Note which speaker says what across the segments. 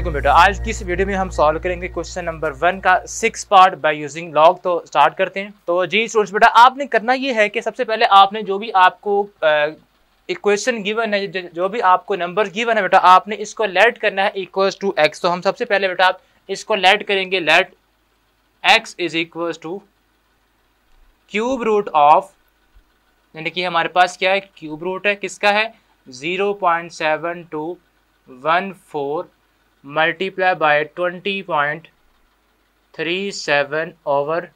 Speaker 1: वालेकुम बेटा आज की इस वीडियो में हम सॉल्व करेंगे क्वेश्चन नंबर वन का six part by using log तो स्टार्ट करते हैं तो जी स्टूडेंट्स बेटा आपने करना ये है कि सबसे पहले आपने जो भी आपको इक्वेशन गिवन है जो भी आपको नंबर गिवन है बेटा आपने इसको लेट करना है इक्व टू एक्स तो हम सबसे पहले बेटा इसको लेट करेंगे let x is equal to cube root of यानी कि हमारे पास क्या है क्यूब रूट है किसका है zero point seven two one four multiply by twenty point three seven over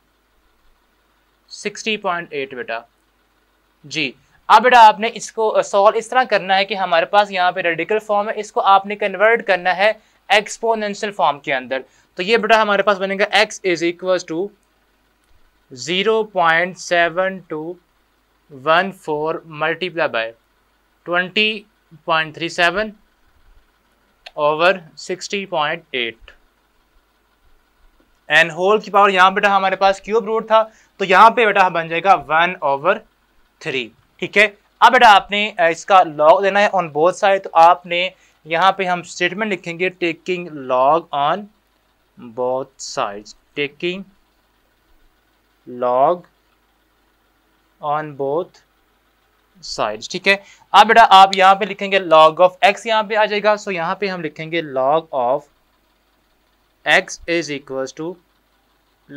Speaker 1: sixty point eight बेटा जी अब बेटा आपने इसको सॉल्व इस तरह करना है कि हमारे पास यहाँ पे रेडिकल फॉर्म है इसको आपने कन्वर्ट करना है एक्सपोनेंशियल फॉर्म के अंदर तो ये बेटा हमारे पास बनेगा x is equal to zero point seven two one four multiply by twenty point three seven over 60.8 and whole की पावर यहाँ बेटा हमारे पास क्यूब रूट था तो यहाँ पे बेटा बन जाएगा वन ओवर थ्री ठीक है अब बेटा आपने इसका लॉग देना है ऑन बोथ साइड तो आपने यहाँ पे हम स्टेटमेंट लिखेंगे taking log on both side taking log on both side ठीक है अब बेटा आप यहाँ पे लिखेंगे लॉग ऑफ एक्स यहाँ पे आ जाएगा सो यहाँ पे हम लिखेंगे log of x is equal to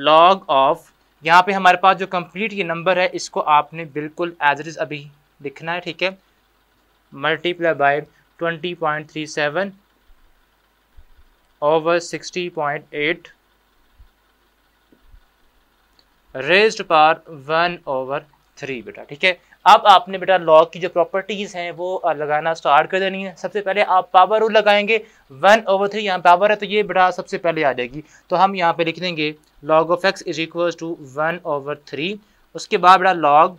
Speaker 1: log of यहाँ पे हमारे पास जो कंप्लीट ये नंबर है इसको आपने बिल्कुल एज इज अभी लिखना है ठीक है multiply by twenty point three seven over sixty point eight raised power one over three बेटा ठीक है अब आपने बेटा लॉग की जो प्रॉपर्टीज़ हैं वो लगाना स्टार्ट कर देनी है सबसे पहले आप पावर रूल लगाएंगे वन ओवर थ्री यहाँ पावर है तो ये बेटा सबसे पहले आ जाएगी तो हम यहाँ पे लिख देंगे log of x is equal to one over three उसके बाद बेटा लॉग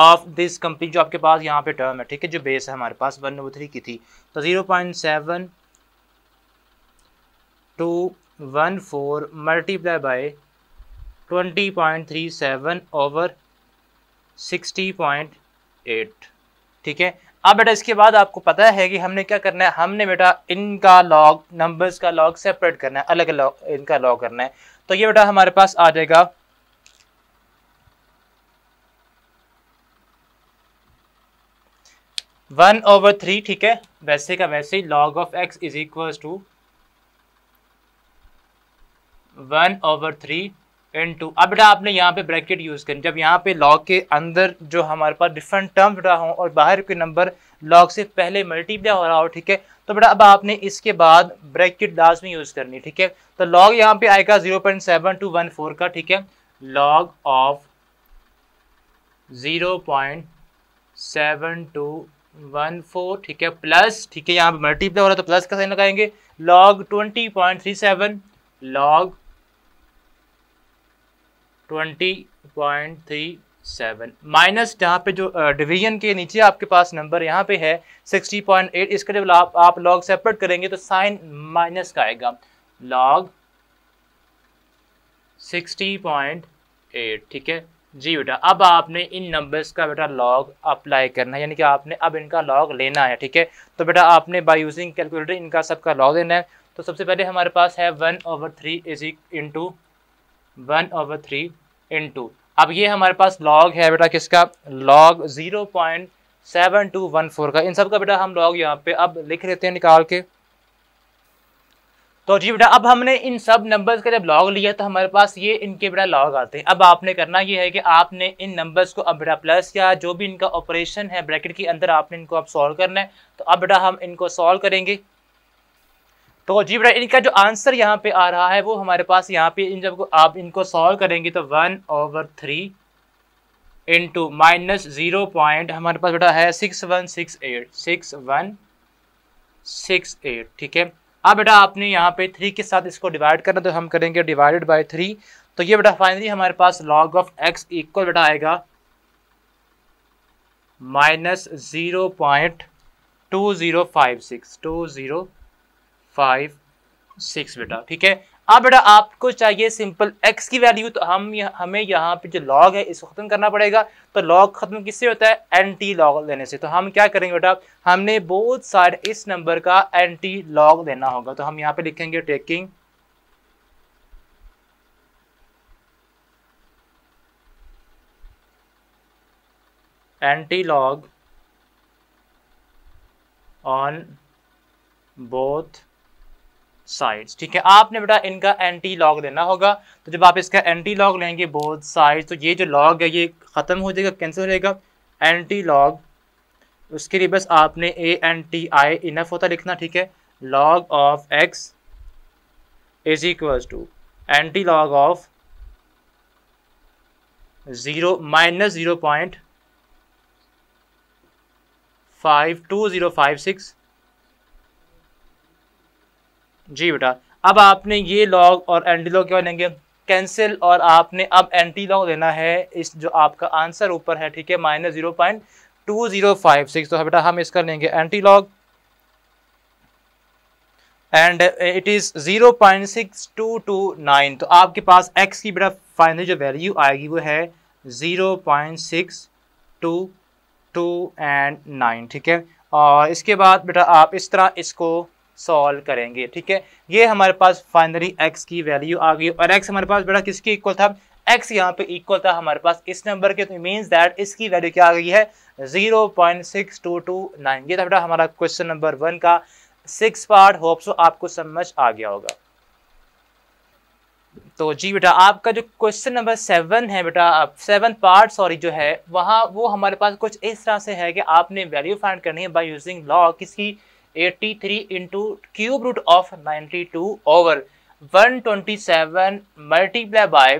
Speaker 1: ऑफ दिस कंपनी जो आपके पास यहाँ पे टर्म है ठीक है जो बेस है हमारे पास वन ओवर थ्री की थी तो zero point seven two one four multiply by twenty point three seven over sixty point eight ठीक है अब बेटा इसके बाद आपको पता है कि हमने क्या करना है हमने बेटा इनका लॉग नंबर्स का लॉग सेपरेट करना है अलग अलग इनका लॉग करना है तो ये बेटा हमारे पास आ जाएगा वन ओवर थ्री ठीक है वैसे का वैसे ही log of x is equal to one over three into अब बेटा आपने यहाँ पे ब्रैकेट यूज़ करनी जब यहाँ पे लॉग के अंदर जो हमारे पास डिफरेंट टर्म बेटा हों और बाहर के नंबर लॉग से पहले मल्टीप्लाई हो रहा हो ठीक है तो बेटा अब आपने इसके बाद ब्रैकेट लाजमी यूज़ करनी ठीक है तो लॉग यहाँ पे आएगा zero point seven two one four का ठीक है log of zero point seven two one four ठीक है प्लस ठीक है यहाँ पे मल्टीप्लाई हो रहा है तो प्लस का साइन लगाएंगे log twenty point three seven log twenty point three seven minus जहाँ पे जो डिवीजन के नीचे आपके पास नंबर यहाँ पे है सिक्सटी पॉइंट एट इसका जब आप आप लॉग सेपरेट करेंगे तो साइन माइनस का आएगा लॉग सिक्सटी पॉइंट एट ठीक है जी बेटा अब आपने इन नंबर्स का बेटा लॉग अप्लाई करना है यानी कि आपने अब इनका लॉग लेना है ठीक है तो बेटा आपने बाय यूजिंग कैलकुलेटर इनका सबका लॉग लेना है तो सबसे पहले हमारे पास है one over three is into one over three into अब ये हमारे पास लॉग है बेटा किसका log zero point seven two one four का इन सब का बेटा हम लॉग यहाँ पे अब लिख लेते हैं निकाल के तो जी बेटा अब हमने इन सब नंबर्स का जब लॉग लिया तो हमारे पास ये इनके बेटा लॉग आते हैं अब आपने करना ये है कि आपने इन नंबर्स को अब बेटा प्लस या जो भी इनका ऑपरेशन है ब्रैकेट के अंदर आपने इनको अब सॉल्व करना है तो अब बेटा हम इनको सॉल्व करेंगे तो जी बेटा इनका जो आंसर यहाँ पे आ रहा है वो हमारे पास यहाँ पे इन जब आप इनको सॉल्व करेंगे तो one over three into minus zero point हमारे पास बेटा है six one six eight six one six eight ठीक है अब बेटा आपने यहाँ पे थ्री के साथ इसको डिवाइड करना तो हम करेंगे डिवाइडेड बाई थ्री तो ये बेटा फाइनली हमारे पास लॉग ऑफ एक्स इक्वल बेटा आएगा minus zero point two zero five six two zero five six बेटा ठीक है अब बेटा आपको चाहिए सिंपल एक्स की वैल्यू तो हम यह, हमें यहाँ पे जो लॉग है इसको ख़त्म करना पड़ेगा तो लॉग ख़त्म किससे होता है एंटी लॉग लेने से तो हम क्या करेंगे बेटा हमने बहुत सारे इस नंबर का एंटी लॉग लेना होगा तो हम यहाँ पे लिखेंगे taking anti log on both sides ठीक है आपने बेटा इनका एंटी लॉग लेना होगा तो जब आप इसका एंटी लॉग लेंगे बोथ साइड तो ये जो लॉग है ये ख़त्म हो जाएगा कैंसिल हो जाएगा एंटी लॉग उसके लिए बस आपने A N T I enough होता लिखना ठीक है log of x is equals to anti log of zero minus zero point five two zero five six जी बेटा अब आपने ये लॉग और एंटी लॉग क्या लेंगे कैंसिल और आपने अब एंटी लॉग लेना है इस जो आपका आंसर ऊपर है ठीक है minus zero point two zero five six तो बेटा हम इसका लेंगे anti log and it is zero point six two two nine तो आपके पास एक्स की बेटा फाइनल जो वैल्यू आएगी वो है zero point six two two and nine ठीक है और इसके बाद बेटा आप इस तरह इसको सॉल्व करेंगे ठीक है ये हमारे पास फाइनली एक्स की वैल्यू आ गई और एक्स हमारे पास बेटा किसके इक्वल था एक्स यहाँ पे इक्वल था हमारे पास इस नंबर के तो मीन्स दैट इसकी वैल्यू क्या आ गई है zero point six two two nine ये था बेटा हमारा क्वेश्चन नंबर वन का सिक्स पार्ट होप्स आपको समझ आ गया होगा तो जी बेटा आपका जो क्वेश्चन नंबर सेवन है बेटा सेवन पार्ट सॉरी जो है वहाँ वो हमारे पास कुछ इस तरह से है कि आपने वैल्यू फाइंड करनी है बाय यूजिंग लॉ किसी eighty three into cube root of ninety two over one twenty seven multiply by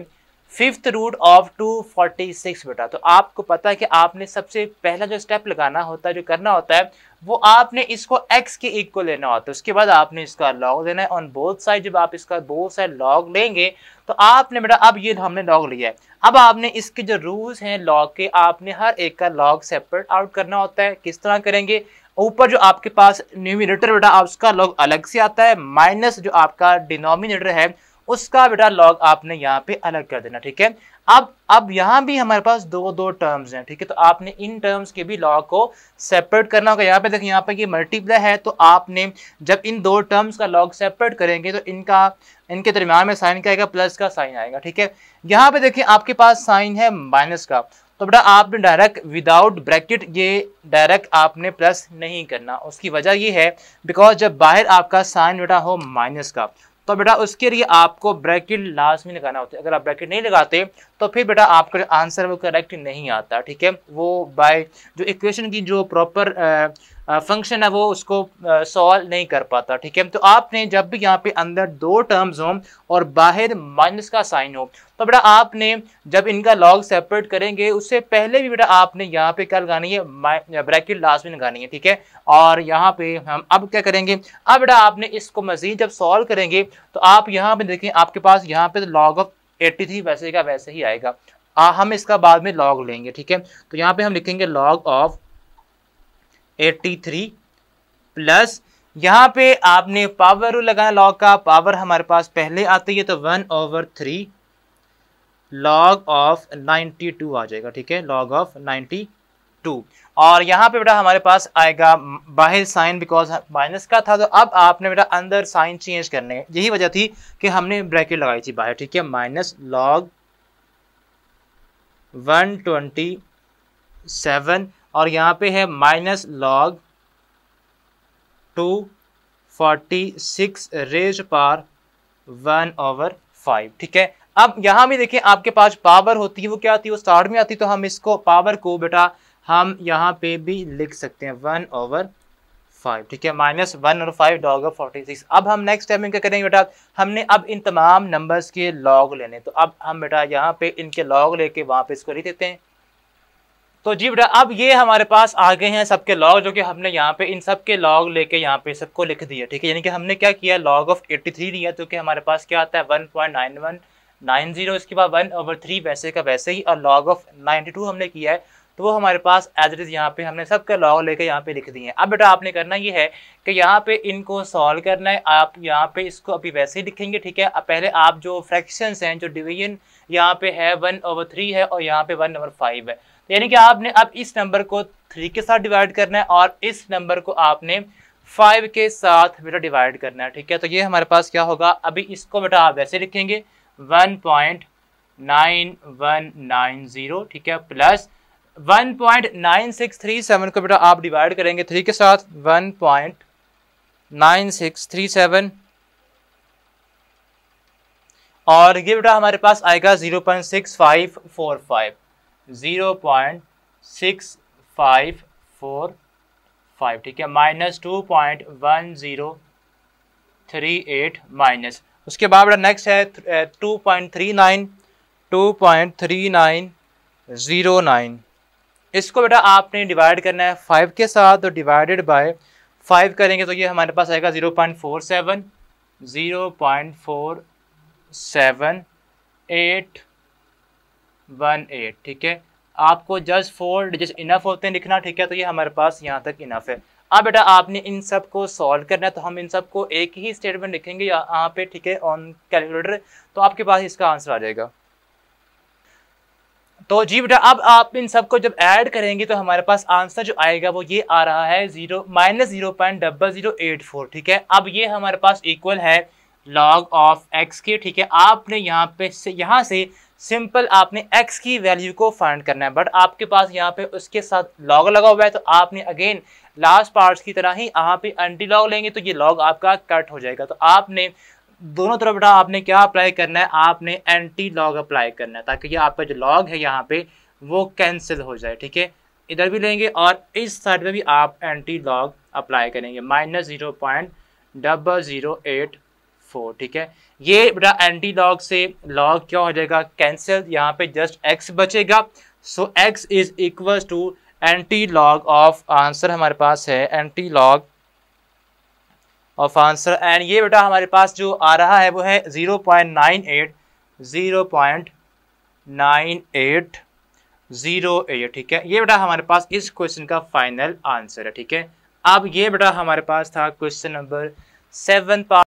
Speaker 1: fifth root of two forty six बेटा तो आपको पता है कि आपने सबसे पहला जो स्टेप लगाना होता है जो करना होता है वो आपने इसको x के इक्वल लेना होता है तो उसके बाद आपने इसका लॉग लेना है ऑन बोथ साइड जब आप इसका बोथ साइड लॉग लेंगे तो आपने बेटा अब ये हमने लॉग लिया है अब आपने इसके जो रूल्स हैं लॉग के आपने हर एक का लॉग सेपरेट आउट करना होता है किस तरह करेंगे ऊपर जो आपके पास न्यूमिनेटर बेटा उसका लॉग अलग से आता है माइनस जो आपका डिनोमिनेटर है उसका बेटा लॉग आपने यहाँ पे अलग कर देना ठीक है अब अब यहाँ भी हमारे पास दो दो टर्म्स हैं ठीक है तो आपने इन टर्म्स के भी लॉग को सेपरेट करना होगा यहाँ पे देखिए यहाँ पे ये मल्टीप्लाई है तो आपने जब इन दो टर्म्स का लॉग सेपरेट करेंगे तो इनका इनके दरम्यान में साइन का आएगा प्लस का साइन आएगा ठीक है यहाँ पे देखिए आपके पास साइन है माइनस का तो बेटा आपने डायरेक्ट विदाउट ब्रैकेट ये डायरेक्ट आपने प्लस नहीं करना उसकी वजह ये है बिकॉज जब बाहर आपका साइन बेटा हो माइनस का तो बेटा उसके लिए आपको ब्रैकेट लाजमी लगाना होता है अगर आप ब्रैकेट नहीं लगाते तो फिर बेटा आपका आंसर वो करेक्ट नहीं आता ठीक है वो बाय जो इक्वेशन की जो प्रॉपर फंक्शन है वो उसको सॉल्व नहीं कर पाता ठीक है तो आपने जब भी यहाँ पे अंदर दो टर्म्स हो और बाहर माइनस का साइन हो तो बेटा आपने जब इनका लॉग सेपरेट करेंगे उससे पहले भी बेटा आपने यहाँ पे क्या लगानी है ब्रैकेट लास्ट में लगानी है ठीक है और यहाँ पे हम अब क्या करेंगे अब बेटा आपने इसको मजीद जब सॉल्व करेंगे तो आप यहाँ पे देखें आपके पास यहाँ पे लॉग ऑफ एट्टी थ्री वैसे का वैसे ही आएगा आ, हम इसका बाद में लॉग लेंगे ठीक है तो यहाँ पे हम लिखेंगे log of eighty three plus यहाँ पे आपने पावर रूल लगाया लॉग का पावर हमारे पास पहले आती है तो one over three log of ninety two आ जाएगा ठीक है लॉग ऑफ नाइन्टी टू और यहाँ पे बेटा हमारे पास आएगा बाहर साइन बिकॉज माइनस का था तो अब आपने बेटा अंदर साइन चेंज करने यही वजह थी कि हमने ब्रैकेट लगाई थी बाहर ठीक है minus log one twenty seven और यहाँ पे है minus log two forty six raise power one over five ठीक है अब यहाँ भी देखिए आपके पास पावर होती है वो क्या आती है वो स्टार्ट में आती है तो हम इसको पावर को बेटा हम यहाँ पे भी लिख सकते हैं वन ओवर फाइव ठीक है माइनस वन और five log of forty six अब हम नेक्स्ट टाइम में क्या करेंगे बेटा हमने अब इन तमाम नंबर्स के लॉग लेने तो अब हम बेटा यहाँ पे इनके लॉग लेके वहाँ पे इसको लिख देते हैं तो जी बेटा अब ये हमारे पास आ गए हैं सबके लॉग जो कि हमने यहाँ पे इन सब के लॉग लेके यहाँ पे सबको लिख दिया ठीक है यानी कि हमने क्या किया लॉग ऑफ 83 लिया तो कि हमारे पास क्या आता है 1.9190 इसके बाद 1 ओवर 3 वैसे का वैसे ही और लॉग ऑफ 92 हमने किया है तो वो हमारे पास एज इज यहाँ पे हमने सबके लॉग लेके यहाँ पे लिख दिए हैं अब बेटा आपने करना ये है कि यहाँ पे इनको सॉल्व करना है आप यहाँ पे इसको अभी वैसे ही लिखेंगे ठीक है अब पहले आप जो फ्रैक्शंस हैं जो डिवीजन यहाँ पे है वन ओवर थ्री है और यहाँ पे वन ओवर फाइव है यानी कि आपने अब इस नंबर को थ्री के साथ डिवाइड करना है और इस नंबर को आपने फाइव के साथ बेटा डिवाइड करना है ठीक है तो ये हमारे पास क्या होगा अभी इसको बेटा आप वैसे लिखेंगे one point nine one nine zero ठीक है plus one point nine six three seven को बेटा आप डिवाइड करेंगे थ्री के साथ one point nine six three seven और ये बेटा हमारे पास आएगा zero point six five four five zero point six five four five ठीक है minus two point one zero three eight minus उसके बाद बेटा नेक्स्ट है two point three nine to point three nine zero nine इसको बेटा आपने divide करना है फाइव के साथ तो डिवाइडेड बाय फाइव करेंगे तो ये हमारे पास आएगा zero point four seven zero point four seven eight one eight ठीक है आपको जस्ट फोर डिजिट इनफ होते हैं लिखना ठीक है तो ये हमारे पास यहाँ तक इनफ है अब बेटा आपने इन सब को सॉल्व करना है तो हम इन सब को एक ही स्टेटमेंट लिखेंगे यहाँ पे ठीक है ऑन कैलकुलेटर तो आपके पास इसका आंसर आ जाएगा तो जी बेटा अब आप इन सब को जब ऐड करेंगे तो हमारे पास आंसर जो आएगा वो ये आ रहा है zero minus zero point double zero eight four ठीक है अब ये हमारे पास इक्वल है लॉग ऑफ एक्स के ठीक है आपने यहाँ पे से यहाँ से सिंपल आपने एक्स की वैल्यू को फाइंड करना है बट आपके पास यहाँ पे उसके साथ लॉग लगा हुआ है तो आपने अगेन लास्ट पार्ट्स की तरह ही यहाँ पे एंटी लॉग लेंगे तो ये लॉग आपका कट हो जाएगा तो आपने दोनों तरफ बेटा आपने क्या अप्लाई करना है आपने एंटी लॉग अप्लाई करना है ताकि ये आपका जो लॉग है यहाँ पे वो कैंसिल हो जाए ठीक है इधर भी लेंगे और इस साइड में भी आप एंटी लॉग अप्लाई करेंगे minus zero point double zero eight four ठीक है ये बेटा एंटी लॉग से लॉग क्या हो जाएगा कैंसिल यहाँ पे जस्ट एक्स बचेगा so x is equal to anti log of answer हमारे पास है anti log of answer and ये बेटा हमारे पास जो आ रहा है वो है zero point nine eight zero point nine eight zero eight ठीक है ये बेटा हमारे पास इस क्वेश्चन का फाइनल आंसर है ठीक है अब ये बेटा हमारे पास था क्वेश्चन नंबर सेवन पार्ट